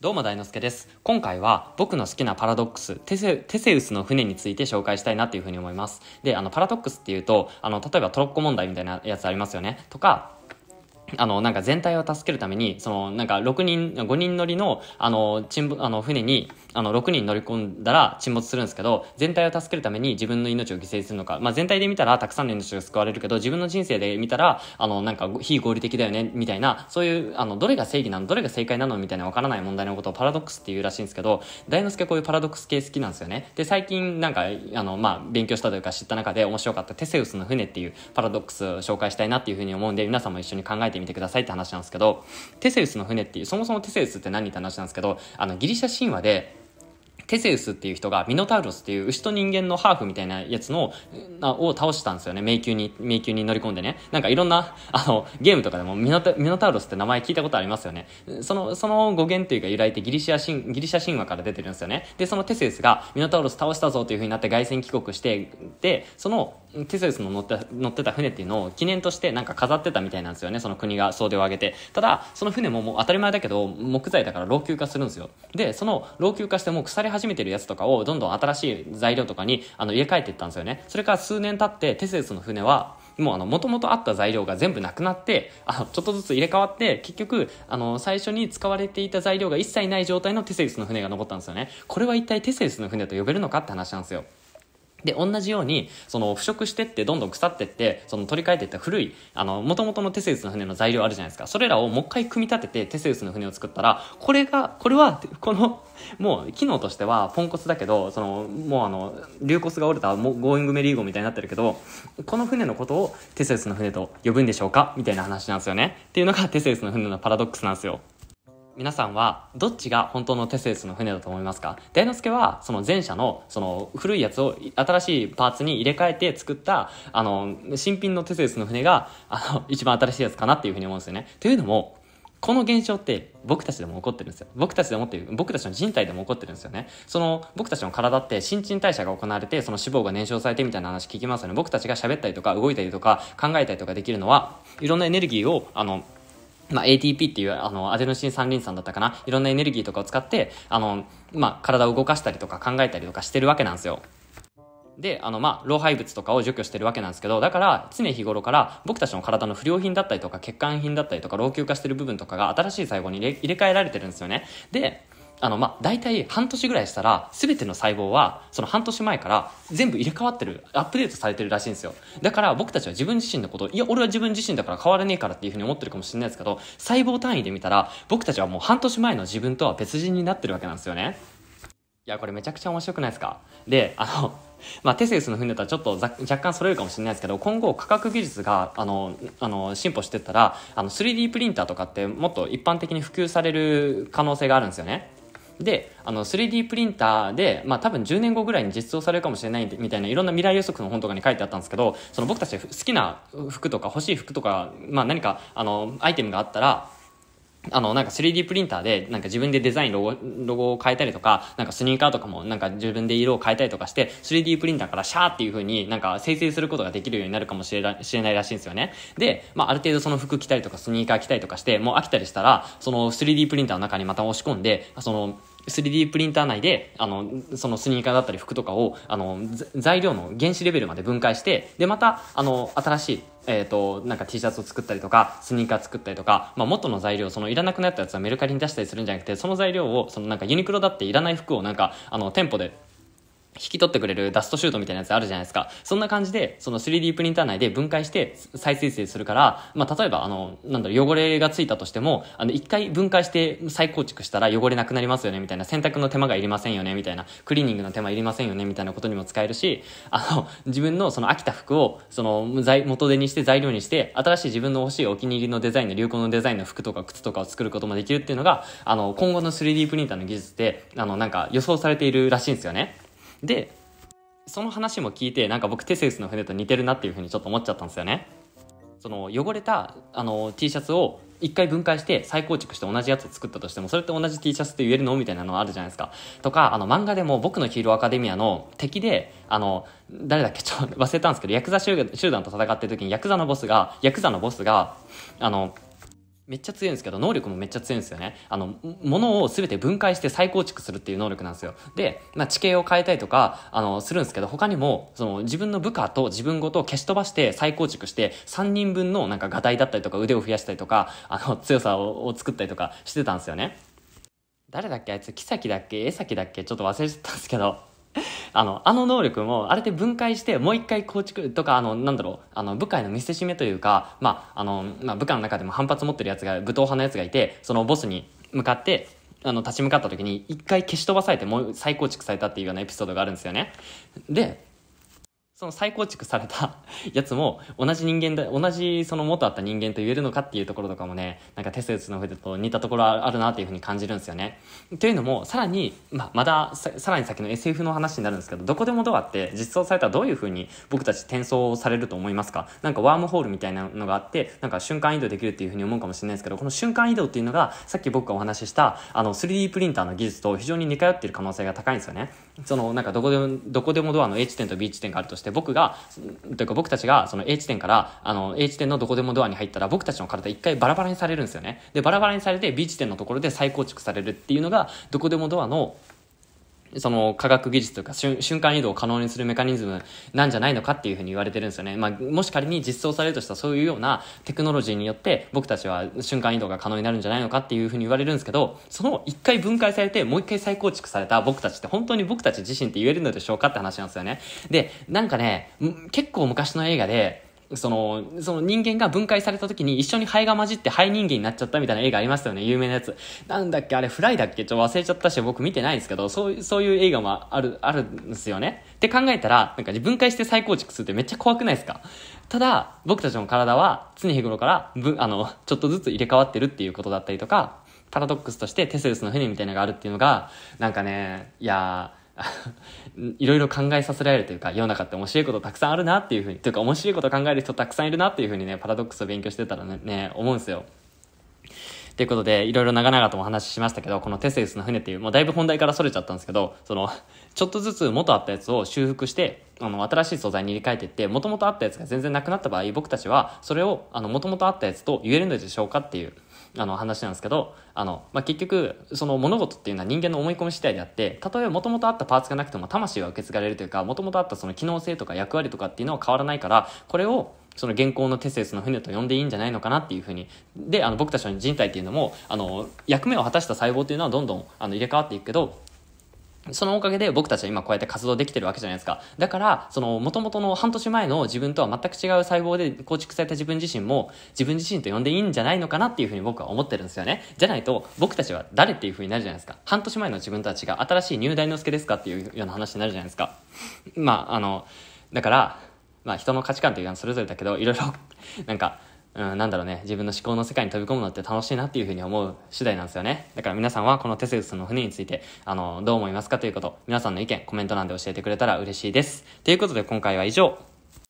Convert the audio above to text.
どうも大之助です。今回は僕の好きなパラドックス、テセテセウスの船について紹介したいなっていうふうに思います。で、あの、パラドックスっていうと、あの、例えばトロッコ問題みたいなやつありますよね。とか、あの、なんか全体を助けるために、その、なんか6人、5人乗りの、あの、沈没、あの、船に、あの、6人乗り込んだら沈没するんですけど、全体を助けるために自分の命を犠牲するのか、まあ、全体で見たらたくさんの命が救われるけど、自分の人生で見たら、あの、なんか非合理的だよね、みたいな、そういう、あの、どれが正義なの、どれが正解なのみたいなわからない問題のことをパラドックスっていうらしいんですけど、大之助こういうパラドックス系好きなんですよね。で、最近なんか、あの、まあ、勉強したというか知った中で面白かったテセウスの船っていうパラドックスを紹介したいなっていうふうに思うんで、皆さんも一緒に考えてみてくださいって話なんですけど、テセウスの船っていう、そもそもテセウスって何って話なんですけど、あの、ギリシャ神話で、テセウスっていう人がミノタウロスっていう牛と人間のハーフみたいなやつの、を倒したんですよね。迷宮に、迷宮に乗り込んでね。なんかいろんな、あの、ゲームとかでもミノミノタウロスって名前聞いたことありますよね。その、その語源というか由来ってギリシア神、ギリシャ神話から出てるんですよね。で、そのテセウスがミノタウロス倒したぞという風になって凱旋帰国して、で、その、テセウスの乗って乗ってた船っていうのを記念としてなんか飾ってたみたいなんですよねその国が総出を挙げてただその船ももう当たり前だけど木材だから老朽化するんですよでその老朽化してもう腐り始めてるやつとかをどんどん新しい材料とかにあの入れ替えていったんですよねそれから数年経ってテセウスの船はもうあの、元々あった材料が全部なくなって、あの、ちょっとずつ入れ替わって、結局、あの、最初に使われていた材料が一切ない状態のテセウスの船が残ったんですよね。これは一体テセウスの船と呼べるのかって話なんですよ。で、同じように、その、腐食してって、どんどん腐ってって、その、取り替えていった古い、あの、元々のテセウスの船の材料あるじゃないですか。それらをもう一回組み立てて、テセウスの船を作ったら、これが、これは、この、もう、機能としては、ポンコツだけど、その、もうあの、竜骨が折れた、もう、ゴーイングメリーゴみたいになってるけど、この船のことを、テセウスの船と呼ぶんでしょうかみたいな話なんですよね。っていうのが、テセウスの船のパラドックスなんですよ。皆さんはどっちが本当のテセウスの船だと思いますか大之助はその前者のその古いやつを新しいパーツに入れ替えて作ったあの新品のテセウスの船があの 一番新しいやつかなっていうふうに思うんですよね。というのもこの現象って僕たちでも起こってるんですよ。僕たちでもっていう、僕たちの人体でも起こってるんですよね。その、僕たちの体って新陳代謝が行われて、その脂肪が燃焼されてみたいな話聞きますよね。僕たちが喋ったりとか、動いたりとか、考えたりとかできるのは、いろんなエネルギーを、あの、まあ、ATP っていう、あの、アデノシン三輪酸だったかな。いろんなエネルギーとかを使って、あの、まあ、体を動かしたりとか考えたりとかしてるわけなんですよ。で、あの、まあ、老廃物とかを除去してるわけなんですけど、だから、常日頃から、僕たちの体の不良品だったりとか、欠陥品だったりとか、老朽化してる部分とかが、新しい細胞に入れ替えられてるんですよね。で、あの、まあ、大体半年ぐらいしたら、すべての細胞は、その半年前から全部入れ替わってる、アップデートされてるらしいんですよ。だから僕たちは自分自身のこと、いや、俺は自分自身だから変わらねえからっていうふうに思ってるかもしれないですけど、細胞単位で見たら、僕たちはもう半年前の自分とは別人になってるわけなんですよね。いや、これめちゃくちゃ面白くないですかで、あの、まあ、テセウスの船とはちょっと若干それるかもしれないですけど今後科学技術があのあの進歩してったらあの 3D プリンターとかってもっと一般的に普及される可能性があるんですよね。で、あの、3D プリンターで、まあ、多分10年後ぐらいに実装されるかもしれないみたいな、いろんな未来予測の本とかに書いてあったんですけど、その僕たち好きな服とか欲しい服とか、まあ、何か、あの、アイテムがあったら、あの、なんか 3D プリンターで、なんか自分でデザイン、ロゴ、ロゴを変えたりとか、なんかスニーカーとかも、なんか自分で色を変えたりとかして、3D プリンターからシャーっていう風になんか生成することができるようになるかもしれしれないらしいんですよね。で、まあ、ある程度その服着たりとか、スニーカー着たりとかして、もう飽きたりしたら、その 3D プリンターの中にまた押し込んで、その、3D プリンター内で、あの、そのスニーカーだったり服とかを、あの、材料の原子レベルまで分解して、で、また、あの、新しい、えっ、ー、と、なんか T シャツを作ったりとか、スニーカー作ったりとか、まあ、元の材料、そのいらなくなったやつはメルカリに出したりするんじゃなくて、その材料を、そのなんかユニクロだっていらない服をなんか、あの、店舗で引き取ってくれるダストシュートみたいなやつあるじゃないですか。そんな感じで、その 3D プリンター内で分解して再生成するから、まあ、例えば、あの、なんだろう、汚れがついたとしても、あの、一回分解して再構築したら汚れなくなりますよね、みたいな、洗濯の手間がいりませんよね、みたいな、クリーニングの手間いりませんよね、みたいなことにも使えるし、あの、自分のその飽きた服を、その、材、元手にして材料にして、新しい自分の欲しいお気に入りのデザインの流行のデザインの服とか靴とかを作ることもできるっていうのが、あの、今後の 3D プリンターの技術で、あの、なんか予想されているらしいんですよね。でその話も聞いてなんか僕テセウスの船と似てるなっていうふうにちょっと思っちゃったんですよねその汚れたあの T シャツを一回分解して再構築して同じやつを作ったとしてもそれって同じ T シャツって言えるのみたいなのあるじゃないですかとかあの漫画でも「僕のヒーローアカデミア」の敵であの誰だっけちょっと忘れたんですけどヤクザ集団と戦ってる時にヤクザのボスがヤクザのボスがあのめっちゃ強いんですけど、能力もめっちゃ強いんですよね。あの、ものを全て分解して再構築するっていう能力なんですよ。で、まあ、地形を変えたりとか、あの、するんですけど、他にも、その、自分の部下と自分ごと消し飛ばして再構築して、3人分のなんか画体だったりとか、腕を増やしたりとか、あの、強さを作ったりとかしてたんですよね。誰だっけあいつ、キサキだっけエサキだっけちょっと忘れちゃったんですけど、あの、あの能力も、あれで分解して、もう一回構築とか、あの、なんだろう、あの、部下への見せしめというか、まあ、あの、まあ、部下の中でも反発持ってるやつが、武闘派のやつがいて、そのボスに向かって、あの、立ち向かった時に、一回消し飛ばされて、もう再構築されたっていうようなエピソードがあるんですよね。で、その再構築された やつも同じ人間で、同じその元あった人間と言えるのかっていうところとかもね、なんかテスウスの筆と似たところあるなっていうふうに感じるんですよね。というのも、さらに、まあ、まだささらに先の SF の話になるんですけど、どこでもドアって実装されたらどういうふうに僕たち転送されると思いますかなんかワームホールみたいなのがあって、なんか瞬間移動できるっていうふうに思うかもしれないですけど、この瞬間移動っていうのが、さっき僕がお話しした、あの、3D プリンターの技術と非常に似通っている可能性が高いんですよね。その、なんかどこでも、どこでもドアの A 点と B 地点があるとして、で、僕がというか僕たちがその A 地点からあの A 地点のどこでもドアに入ったら僕たちの体一回バラバラにされるんですよねでバラバラにされて B 地点のところで再構築されるっていうのがどこでもドアのその科学技術とか瞬間移動を可能にするメカニズムなんじゃないのかっていうふうに言われてるんですよね。まあ、もし仮に実装されるとしたらそういうようなテクノロジーによって僕たちは瞬間移動が可能になるんじゃないのかっていうふうに言われるんですけど、その一回分解されてもう一回再構築された僕たちって本当に僕たち自身って言えるのでしょうかって話なんですよね。で、なんかね、結構昔の映画で、その、その人間が分解された時に一緒に肺が混じって肺人間になっちゃったみたいな映画ありますよね、有名なやつ。なんだっけ、あれフライだっけちょっと忘れちゃったし、僕見てないですけど、そういう、そういう映画もある、あるんですよね。って考えたら、なんか分解して再構築するってめっちゃ怖くないですかただ、僕たちの体は常日頃から、あの、ちょっとずつ入れ替わってるっていうことだったりとか、パラドックスとしてテセウスの船みたいなのがあるっていうのが、なんかね、いやー、いろいろ考えさせられるというか、世の中って面白いことたくさんあるなっていうふうに、というか面白いこと考える人たくさんいるなっていうふうにね、パラドックスを勉強してたらね、ね思うんですよ。ということで、いろいろ長々とお話ししましたけど、このテセウスの船っていう、もうだいぶ本題から逸れちゃったんですけど、その、ちょっとずつ元あったやつを修復して、あの、新しい素材に入れ替えていって、元々あったやつが全然なくなった場合、僕たちは、それを、あの、元々あったやつと言えるのでしょうかっていう、あの話なんですけど、あの、まあ、結局、その物事っていうのは人間の思い込み次第であって、たとえもともとあったパーツがなくても魂は受け継がれるというか、もともとあったその機能性とか役割とかっていうのは変わらないから、これを、その現行のテセウスの船と呼んでいいんじゃないのかなっていうふうに。で、あの、僕たちの人体っていうのも、あの、役目を果たした細胞というのはどんどん、あの、入れ替わっていくけど、そのおかげで僕たちは今こうやって活動できてるわけじゃないですか。だから、その元々の半年前の自分とは全く違う細胞で構築された自分自身も自分自身と呼んでいいんじゃないのかなっていうふうに僕は思ってるんですよね。じゃないと僕たちは誰っていうふうになるじゃないですか。半年前の自分とは違う新しい入大之助ですかっていうような話になるじゃないですか。まあ、あの、だから、まあ人の価値観というのはそれぞれだけど、いろいろ、なんか、うん、なんだろうね、自分の思考の世界に飛び込むのって楽しいなっていうふうに思う次第なんですよね。だから皆さんはこのテセウスの船について、あの、どう思いますかということ、皆さんの意見、コメント欄で教えてくれたら嬉しいです。ということで今回は以上。